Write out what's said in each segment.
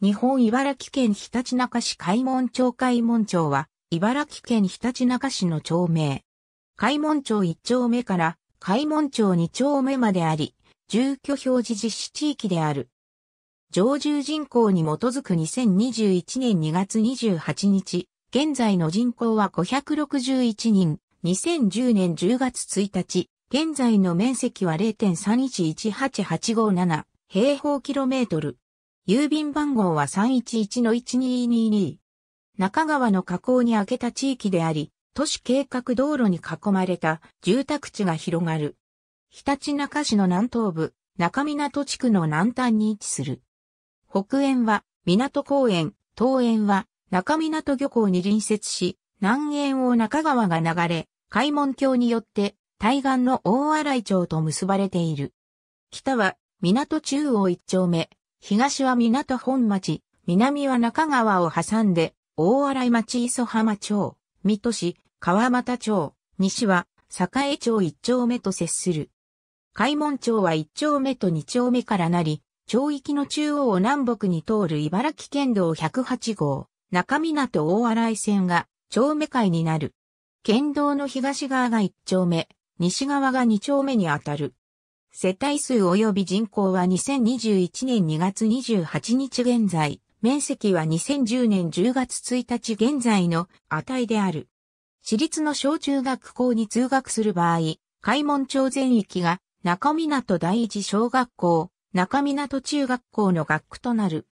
日本茨城県ひたちなか市開門町開門町は、茨城県ひたちなか市の町名。開門町1丁目から開門町2丁目まであり、住居表示実施地域である。常住人口に基づく2021年2月28日、現在の人口は561人、2010年10月1日、現在の面積は0.311885 7平方キロメートル。郵便番号は311-1222。中川の河口に開けた地域であり、都市計画道路に囲まれた住宅地が広がる。ひたち市の南東部、中港地区の南端に位置する。北園は港公園、東園は中港漁港に隣接し、南園を中川が流れ、海門橋によって対岸の大洗町と結ばれている。北は港中央一丁目、東は港本町、南は中川を挟んで、大洗町磯浜町、水戸市、川俣町、西は、栄町一丁目と接する。海門町は一丁目と二丁目からなり、町域の中央を南北に通る茨城県道108号、中港大洗線が、町目会になる。県道の東側が一丁目、西側が二丁目にあたる。世帯数及び人口は2021年2月28日現在、面積は2010年10月1日現在の値である。私立の小中学校に通学する場合、開門町全域が中港第一小学校、中港中学校の学区となる。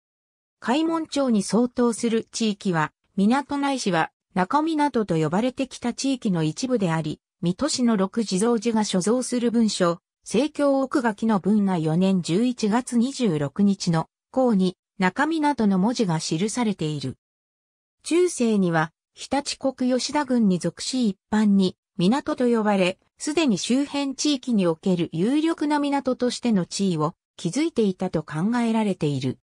開門町に相当する地域は、港内市は中港と呼ばれてきた地域の一部であり、水戸市の六地蔵寺が所蔵する文書、西京奥垣の文内4年11月26日の項に中身などの文字が記されている。中世には日立国吉田郡に属し一般に港と呼ばれ、すでに周辺地域における有力な港としての地位を築いていたと考えられている。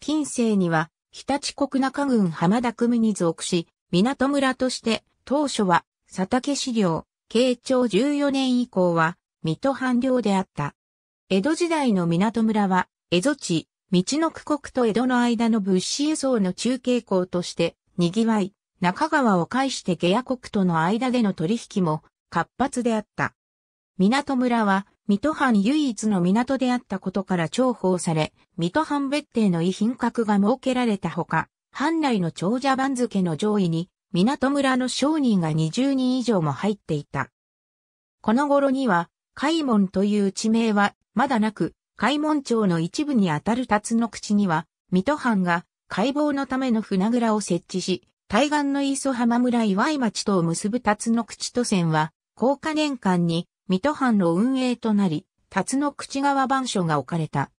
近世には日立国中郡浜田組に属し、港村として当初は佐竹資料、慶長14年以降は水戸藩領であった。江戸時代の港村は、江戸地、道の区国と江戸の間の物資輸送の中継港として、賑わい、中川を介して下屋国との間での取引も活発であった。港村は、水戸藩唯一の港であったことから重宝され、水戸藩別邸の遺品格が設けられたほか、藩内の長者番付の上位に、港村の商人が20人以上も入っていた。この頃には、開門という地名は、まだなく、開門町の一部にあたる辰の口には、水戸藩が解剖のための船蔵を設置し、対岸の磯浜村岩井町とを結ぶ辰の口都線は、高架年間に水戸藩の運営となり、辰の口川番所が置かれた。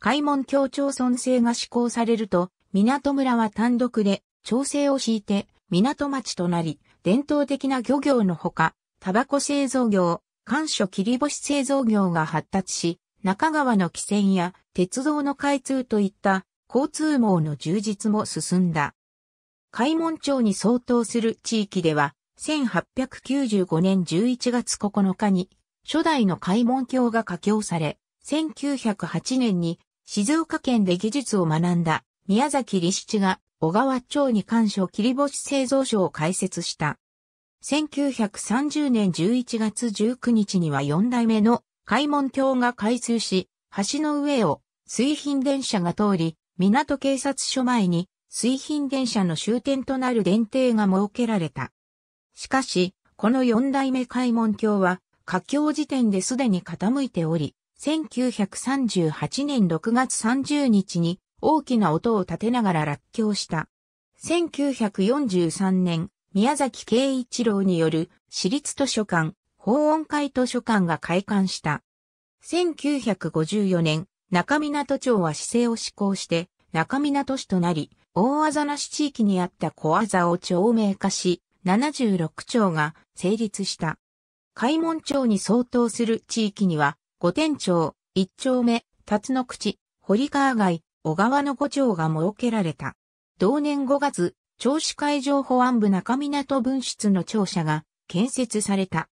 開門協調村制が施行されると、港村は単独で調整を敷いて港町となり、伝統的な漁業のほか、タバコ製造業、干渉切り干し製造業が発達し、中川の汽船や鉄道の開通といった交通網の充実も進んだ。開門町に相当する地域では、1895年11月9日に初代の開門橋が架橋され、1908年に静岡県で技術を学んだ宮崎理七が小川町に干渉切り干し製造所を開設した。1930年11月19日には4代目の開門橋が開通し、橋の上を水浜電車が通り、港警察署前に水浜電車の終点となる電停が設けられた。しかし、この4代目開門橋は、架境時点ですでに傾いており、1938年6月30日に大きな音を立てながら落橋した。1943年、宮崎慶一郎による私立図書館、法音会図書館が開館した。1954年、中港町は市政を施行して、中港市となり、大あざなし地域にあった小技を町名化し、76町が成立した。開門町に相当する地域には、五天町、一丁目、辰野口、堀川街、小川の五町が設けられた。同年5月、調子海上保安部中港分室の庁舎が建設された。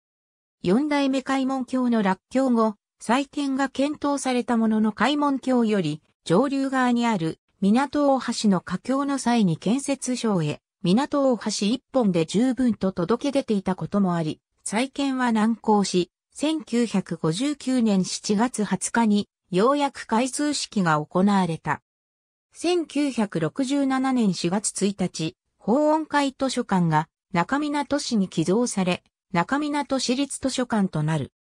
四代目開門橋の落橋後、再建が検討されたものの開門橋より上流側にある港大橋の架橋の際に建設省へ港大橋一本で十分と届け出ていたこともあり、再建は難航し、1959年7月20日にようやく開通式が行われた。1967年4月1日、法音会図書館が中港市に寄贈され、中港市立図書館となる。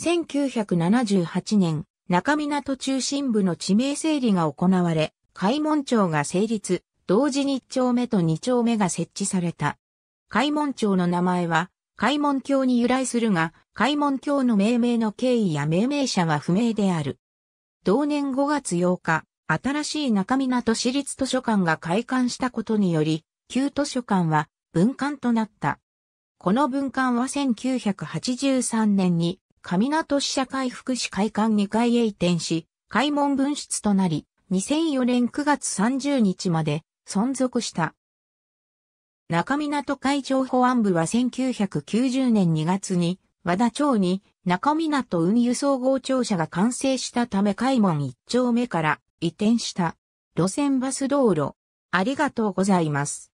1978年、中港中心部の地名整理が行われ、開門町が成立、同時に1丁目と2丁目が設置された。開門町の名前は、開門橋に由来するが、開門橋の命名の経緯や命名者は不明である。同年5月8日、新しい中港市立図書館が開館したことにより、旧図書館は文館となった。この文館は1983年に上港市社会福祉会館2階へ移転し、開門分室となり、2004年9月30日まで存続した。中港海上保安部は1990年2月に和田町に中港運輸総合庁舎が完成したため開門1丁目から移転した路線バス道路。ありがとうございます。